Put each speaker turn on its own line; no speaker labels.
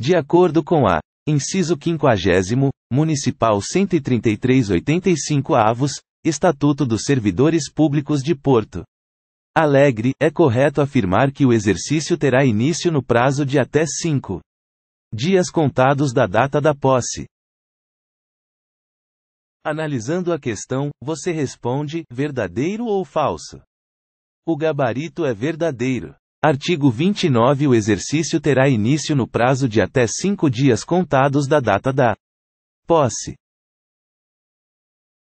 De acordo com a Inciso 50, Municipal 13385 Avos, Estatuto dos Servidores Públicos de Porto Alegre, é correto afirmar que o exercício terá início no prazo de até 5 dias contados da data da posse. Analisando a questão, você responde: verdadeiro ou falso? O gabarito é verdadeiro. Artigo 29 O exercício terá início no prazo de
até cinco dias contados da data da posse.